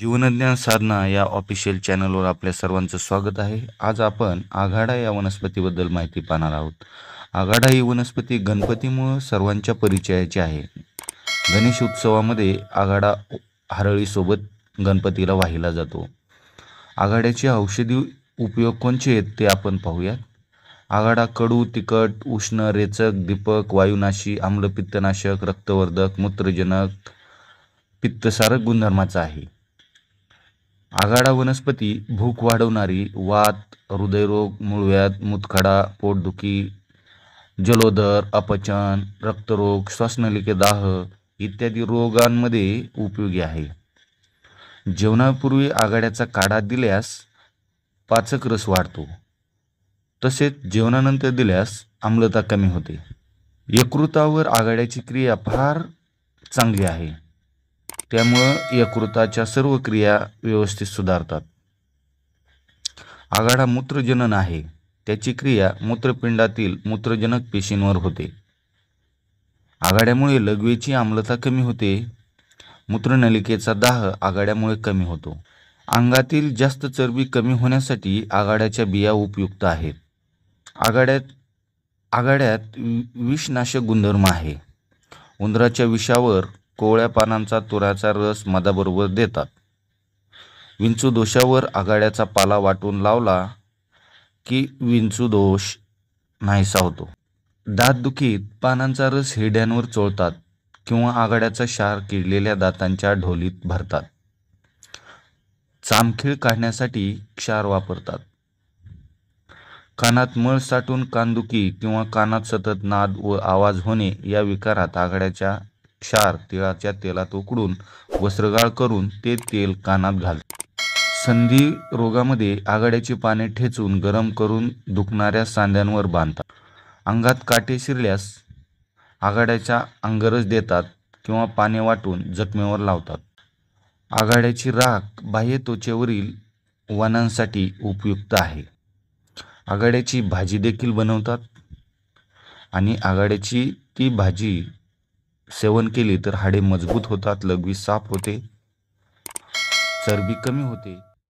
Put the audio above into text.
जीवनज्ञान साधना या ऑफिशियल चॅनलवर आपल्या सर्वांचं स्वागत आहे आज आपण आघाडा या वनस्पतीबद्दल माहिती पाहणार आहोत आघाडा ही वनस्पती गणपतीमुळं सर्वांच्या परिचयाची आहे गणेश उत्सवामध्ये आघाडा हरळीसोबत गणपतीला वाहिला जातो आघाड्याचे औषधी उपयोग कोणचे आहेत ते आपण पाहूयात आघाडा कडू तिखट उष्ण रेचक दीपक वायुनाशी आम्लपित्तनाशक रक्तवर्धक मूत्रजनक पित्तसारक गुणधर्माचा आहे आघाडा वनस्पती भूक वाढवणारी वात हृदयरोग मुळव्यात मुतखडा पोटदुखी जलोदर अपचन रक्तरोग श्वासनलिके दाह इत्यादी रोगांमध्ये उपयोगी आहे जेवणापूर्वी आघाड्याचा काढा दिल्यास पाचक रस वाढतो तसेच जेवणानंतर दिल्यास आम्लता कमी होते यकृतावर आघाड्याची क्रिया फार चांगली आहे त्यामुळं यकृताच्या सर्व क्रिया व्यवस्थित सुधारतात आघाडा मूत्रजनन आहे त्याची क्रिया मूत्रपिंडातील मूत्रजनक पेशींवर होते आघाड्यामुळे लघवीची आम्लता कमी होते मूत्रनलिकेचा दाह आघाड्यामुळे कमी होतो अंगातील जास्त चरबी कमी होण्यासाठी आघाड्याच्या बिया उपयुक्त आहेत आघाड्यात आघाड्यात विषनाशक गुणधर्म आहे उंदराच्या विषावर कोवळ्या पानांचा तुराचा रस मधाबरोबर देतात विंचू दोषावर आघाड्याचा पाला वाटून लावला की विंचू दोष नाहीसा होतो दातदुखीत पानांचा रस हिड्यांवर चोळतात किंवा आघाड्याचा क्षार किडलेल्या दातांच्या ढोलीत भरतात चामखीळ काढण्यासाठी क्षार वापरतात कानात मळ साठून कानदुखी किंवा कानात सतत नाद व आवाज होणे या विकारात आघाड्याच्या क्षार तिळाच्या तेलात उकडून वस्त्रगाळ करून ते तेल कानात घालतात संधी रोगामध्ये आघाड्याची पाने ठेचून गरम करून दुखणाऱ्या सांध्यांवर बांधतात अंगात काटे शिरल्यास आघाड्याच्या अंगरस देतात किंवा पाने वाटून जखमेवर लावतात आघाड्याची राख बाह्य त्वचेवरील वनांसाठी उपयुक्त आहे आघाड्याची भाजी देखील बनवतात आणि आघाड्याची ती भाजी सेवन केली तर हाडे मजबूत होतात लघवी साफ होते चरबी कमी होते